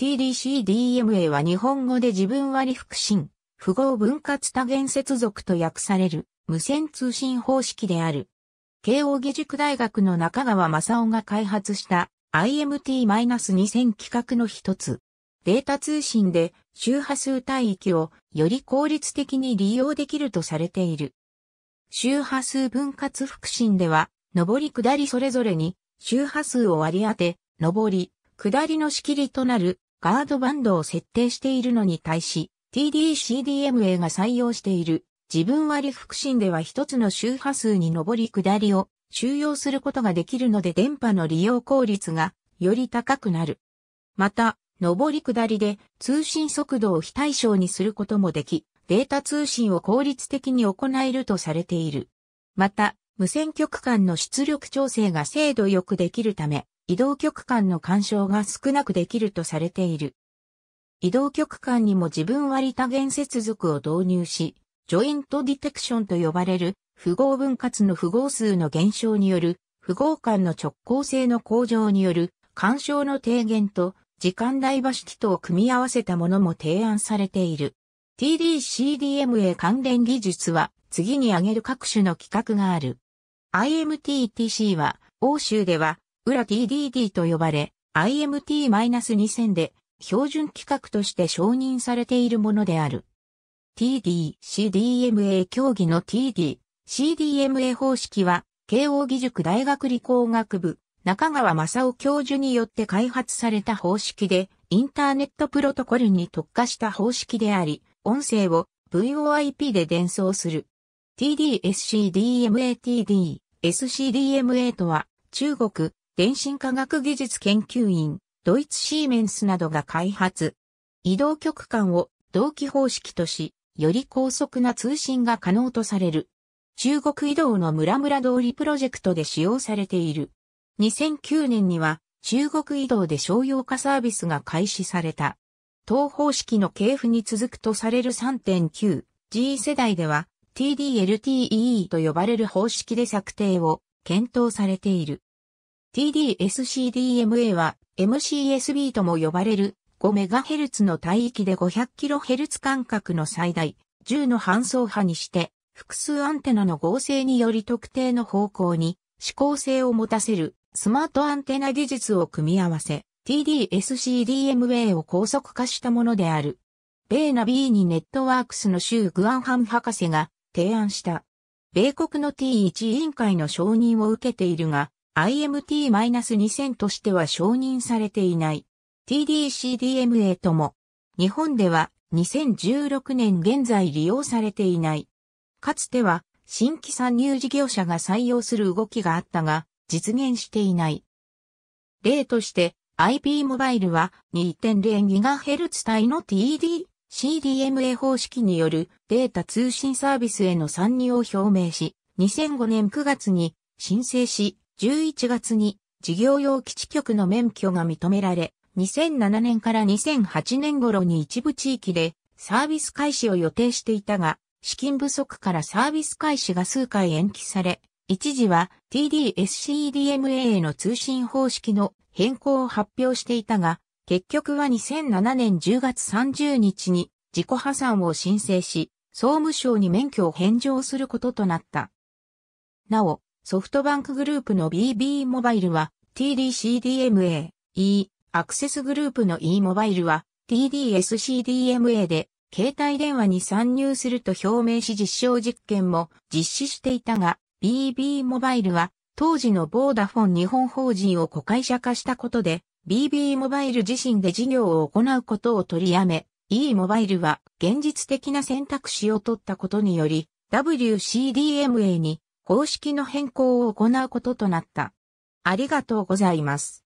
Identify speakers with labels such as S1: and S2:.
S1: TDCDMA は日本語で自分割復進、符号分割多元接続と訳される無線通信方式である。慶応義塾大学の中川正夫が開発した IMT-2000 規格の一つ。データ通信で周波数帯域をより効率的に利用できるとされている。周波数分割復進では、上り下りそれぞれに周波数を割り当て、上り、下りの仕切りとなるガードバンドを設定しているのに対し、TDCDMA が採用している自分割腹心では一つの周波数に上り下りを収容することができるので電波の利用効率がより高くなる。また、上り下りで通信速度を非対称にすることもでき、データ通信を効率的に行えるとされている。また、無線局間の出力調整が精度よくできるため、移動局間の干渉が少なくできるとされている。移動局間にも自分割多元接続を導入し、ジョイントディテクションと呼ばれる符号分割の符号数の減少による符号間の直行性の向上による干渉の低減と時間ダイバシティとを組み合わせたものも提案されている。TDCDMA 関連技術は次に挙げる各種の規格がある。IMTTC は欧州では裏 TDD と呼ばれ、IMT-2000 で標準規格として承認されているものである。TD、CDMA 競技の TD、CDMA 方式は、慶応義塾大学理工学部、中川正夫教授によって開発された方式で、インターネットプロトコルに特化した方式であり、音声を VOIP で伝送する。TDSCDMATD、SCDMA とは、中国、電信科学技術研究院、ドイツシーメンスなどが開発。移動局間を同期方式とし、より高速な通信が可能とされる。中国移動の村々通りプロジェクトで使用されている。2009年には中国移動で商用化サービスが開始された。東方式の系譜に続くとされる 3.9G 世代では TDLTE と呼ばれる方式で策定を検討されている。TD-SCDMA は MCSB とも呼ばれる 5MHz の帯域で 500kHz 間隔の最大10の半層波にして複数アンテナの合成により特定の方向に指向性を持たせるスマートアンテナ技術を組み合わせ TD-SCDMA を高速化したものである。米ナビーニネットワークスの州グアンハン博士が提案した。米国の T1 委員会の承認を受けているが、IMT-2000 としては承認されていない TDCDMA とも、日本では2016年現在利用されていない。かつては新規参入事業者が採用する動きがあったが、実現していない。例として、IP モバイルは 2.0GHz 帯の TD、CDMA 方式によるデータ通信サービスへの参入を表明し、2005年9月に申請し、11月に事業用基地局の免許が認められ、2007年から2008年頃に一部地域でサービス開始を予定していたが、資金不足からサービス開始が数回延期され、一時は TDSCDMA への通信方式の変更を発表していたが、結局は2007年10月30日に自己破産を申請し、総務省に免許を返上することとなった。なお、ソフトバンクグループの BB モバイルは TDCDMA、E、アクセスグループの E モバイルは TDSCDMA で携帯電話に参入すると表明し実証実験も実施していたが BB モバイルは当時のボーダフォン日本法人を子会社化したことで BB モバイル自身で事業を行うことを取りやめ E モバイルは現実的な選択肢を取ったことにより WCDMA に方式の変更を行うこととなった。ありがとうございます。